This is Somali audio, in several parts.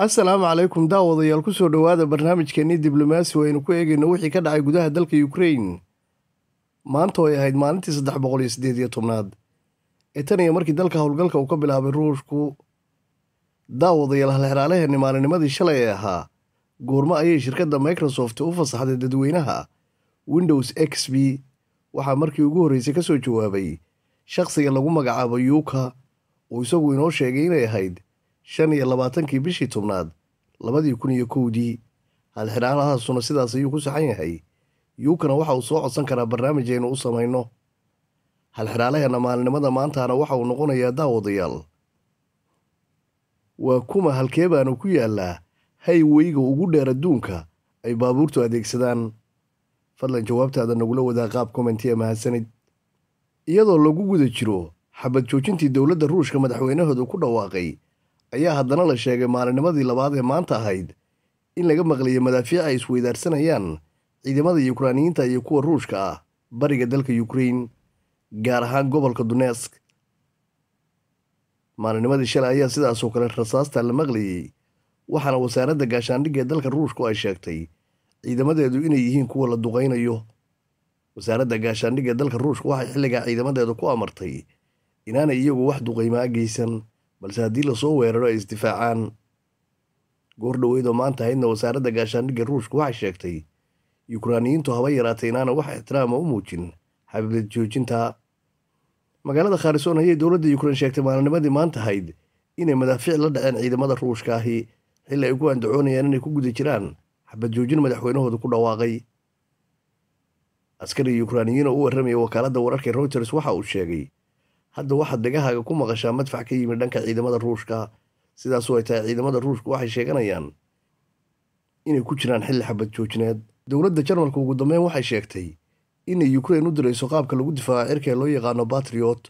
assalaamu calaykum daawadayaal soo dhowaada barnaamijkeennii diblomaasi aynu ku eegayno wixii ka dhacay gudaha dalka ukrein maanta oo ay ahayd maalintii saddex boqol iyo siddeed iyo tobnaad ee tan iyo markii dalka howlgalka uu ka bilaabay ruushku daawadayaal halxeraalaheeni maalinimadii shalay ee ahaa goormo ayay shirkadda microsoft u fasaxday dadweynaha windows x b waxaa markii ugu horreysay ka soo jawaabay shakhsiga lagu magacaabo yuuka oo isagu inoo sheegay inay ahayd shan iyo labaatankii bishii tobnaad labadii kun iyo kowdii halxidhaanahaasuna sidaas ayuu ku saxan yahay yuukana waxa uu soo codsan karaa barnaamijaynu u samayno halxidhaalaheenna maalinimada maantaana waxa uu noqonayaa daawadayaal waa kuma halkee baanu ku yaallaa hayweyga ugu dheer adduunka ay baabuurtu adeegsadaan fadlan jawaabtaada nagula wadaa qaab komentiya mahadsanid iyadoo lagu guda jiro xabad joojintii dowladda ruushka madaxweynahoodu ku dhawaaqay ayaa haddana la sheegay maalinimadii labaad ee maanta ahayd in laga maqlayo madaafiic ay isweydaarsanayaan ciidamada yukraaniyiinta iyo kuwa ruushka ah bariga dalka yukrain gaar ahaan gobolka dunesk maalinimadii shalay ayaa sidaasoo kale rasaasta la maqlayey waxaana wasaaradda gaashaandhigga ee dalka ruushku ay sheegtay ciidamadeedu inay yihiin kuwa la duqaynayo wasaaradda gaashaandhigga ee dalka ruushka waxay xilligaa ciidamadeedu ku amartay inaanay iyagu wax duqaymaa geysan balse haddii lasoo weeraro ay isdifaacaan goor dhoweydoo maanta ahaydna wasaaradda gaashaandhigga ruushku waxay sheegtay yukraaniyiintu haba yaraatay inaana wax ixtiraama u muujin xabad joojinta magaalada kharison ayay dowladda yukrain sheegtay maalinimadii maanta ahayd inay madaafiic la dhaceen ciidamada ruushka ahi xilli ay ku andacoonayaan inay ku guda jiraan xabad joojin madaxweynahooda ku dhawaaqay askari yukraaniyiin oo u warramaya wakaaladda wararka reuters waxa uu sheegay hadda waxaad dhegahaaga ku maqashaa madfax ka yimid dhanka ciidamada ruushka sidaasu ay tahay ciidamada ruushka waxay sheeganayaan inay ku jiraan xilli xabad joojineed dowladda jarmalka ugu dambeyn waxay sheegtay inay ukrain u dirayso qaabka lagu difaaco cirka loo yaqaano batriot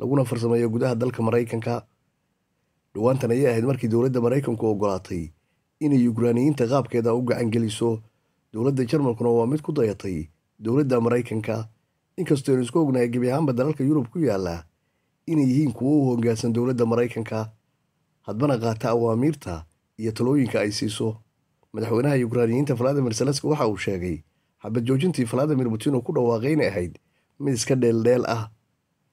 laguna farsameeyo gudaha dalka maraykanka dhowaantan ayay ahayd markii dowladda maraykanku ogolaatay inay yukraaniyiinta qaabkeeda u gacangeliso dowladda jarmalkuna waa mid ku dayatay dowladda maraykanka inkastoo aynu isku ognahay gebi ahaanba dalalka yurub ku yaala inay yihiin kuwo u hoggaansan dowladda maraykanka hadbana qaata awaamiirta iyo talooyinka ay siiso madaxweynaha yukraaniyiinta valadimir zelenski waxa uu sheegay xabad joojintii valadimir putin oo ku dhawaaqayna ahayd mid iska dheeldheel ah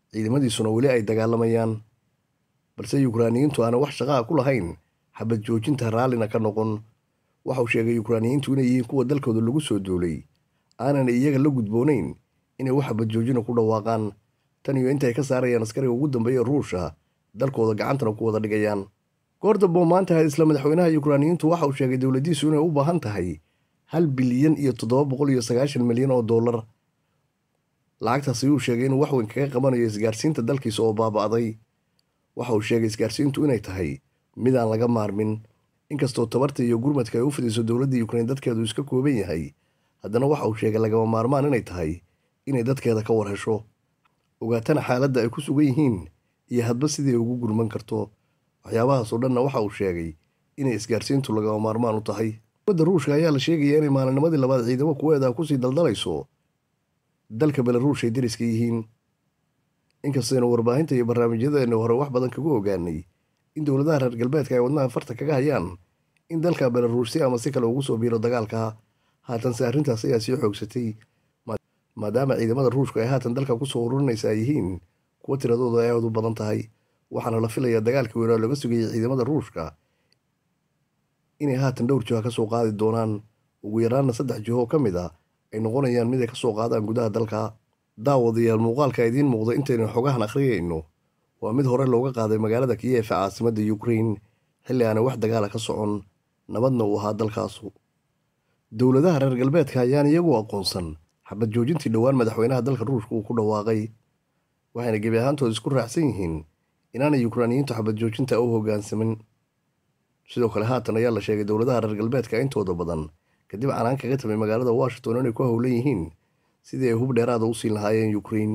ciidamadiisuna weli ay dagaalamayaan balse yukraaniyiintu aanay wax shaqaa ku lahayn xabad joojinta raallina ka noqon waxa uu sheegay yukraaniyiintu inay yihiin kuwa dalkooda lagu soo duulay aanana iyaga la gudboonayn inay wax xabad joojina ku dhawaaqaan tan iyo inta ka saarayaan askariga ugu dambeeya ruusha dalkooda gacantana ku wada dhigayaan goordabo maanta isla madaxweynaha yukraaniyiintu waxa uu sheegay dowladdiisu inay u baahan tahay hal bilyan iyo toddoba boqol iyo sagaashan milyan oo dollar lacagtaasi uu sheegay inuu wax weyn kaga qabanayo isgaarsiinta dalkiisa oo baaba'day waxa uu sheegay isgaarsiintu inay tahay mid aan laga maarmin inkastoo tabarta iyo gurmadka ay u fidiso dowladda yukrain dadkeedu iska kooban yahay haddana waxa uu sheegay lagama maarmaan inay tahay inay dadkeeda ka war hesho ogaatana xaaladda ay ku sugan yihiin iyo hadba sidii ugu gurman karto waxyaabahaasoo dhanna waxa uu sheegay inay isgaarsiintu lagama maarmaan u tahay ummadda ruushka ayaa la sheegayaa inay maalinimadii labaad ciidamo kuweeda ah kusii daldalayso dalka belaruush ay deriska yihiin inkastaynu warbaahinta iyo barnaamijyadeena hore wax badan kagu ogaanay in dowladaha reer galbeedka ay wadnaha farta kaga hayaan in dalka belaruush si ama si kale ugu soo biiro dagaalka haatanse arrintaas ayaa sii xoogsatay maadaama ciidamada ruushku ay haatan dalka kusoo ururinaysa ay yihiin kuwo tiradooda ay aad u badan tahay waxaana la filayaa dagaalkii weeraa laga sugayay ciidamada ruushka inay haatan dhowr jiho kasoo qaadi doonaan ugu yaraanna saddex jiho ka mid a ah ay noqonayaan mid ay kasoo qaadaan gudaha dalka daawadayaal muuqaalka idiin muuqda intaynu xogahan akhriyayno waa mid hore looga qaaday magaalada kiyeefa caasimadda yukrein xilli aanay wax dagaala ah ka socon nabadna uu ahaa dalkaasu dowladaha reer galbeedka ayaan iyagu aqoonsan xabad joojintii dhowaan madaxweynaha dalka ruushka uu ku dhawaaqay waxayna gebi ahaantooda isku raacsan yihiin inaanay yukraaniyiintu xabad joojinta u hogaansamin sidoo kale haatan ayaa la sheegay dowladaha reer galbeedka intooda badan kadib kaga tamay magaalada washington inay ku howlan yihiin sidii ay hub dheeraada u siin lahaayeen yukrein